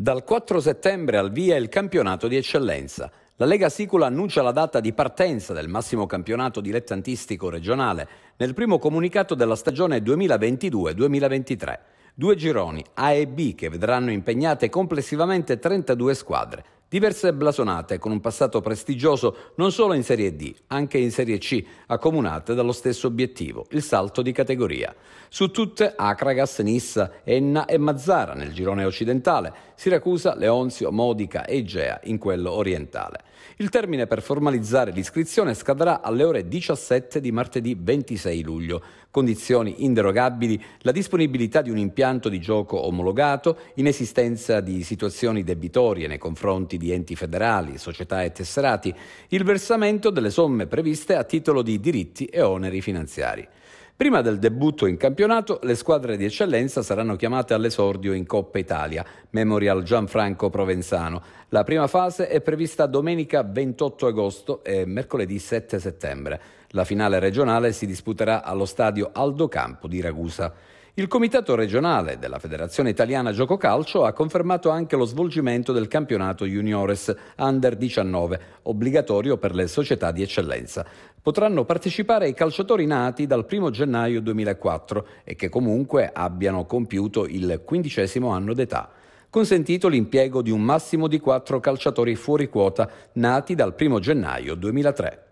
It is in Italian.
Dal 4 settembre al via il campionato di eccellenza. La Lega Sicula annuncia la data di partenza del massimo campionato dilettantistico regionale nel primo comunicato della stagione 2022-2023. Due gironi A e B che vedranno impegnate complessivamente 32 squadre. Diverse blasonate con un passato prestigioso non solo in Serie D, anche in Serie C, accomunate dallo stesso obiettivo, il salto di categoria. Su tutte Acragas, Nissa, Enna e Mazzara nel girone occidentale, Siracusa, Leonzio, Modica e Igea in quello orientale. Il termine per formalizzare l'iscrizione scadrà alle ore 17 di martedì 26 luglio. Condizioni inderogabili, la disponibilità di un impianto di gioco omologato, inesistenza di situazioni debitorie nei confronti di enti federali, società e tesserati il versamento delle somme previste a titolo di diritti e oneri finanziari. Prima del debutto in campionato, le squadre di eccellenza saranno chiamate all'esordio in Coppa Italia, Memorial Gianfranco Provenzano. La prima fase è prevista domenica 28 agosto e mercoledì 7 settembre. La finale regionale si disputerà allo stadio Aldo Campo di Ragusa. Il Comitato regionale della Federazione Italiana Gioco Calcio ha confermato anche lo svolgimento del campionato Juniores Under 19, obbligatorio per le società di eccellenza. Potranno partecipare i calciatori nati dal 1 gennaio 2004 e che comunque abbiano compiuto il quindicesimo anno d'età consentito l'impiego di un massimo di quattro calciatori fuori quota nati dal 1 gennaio 2003.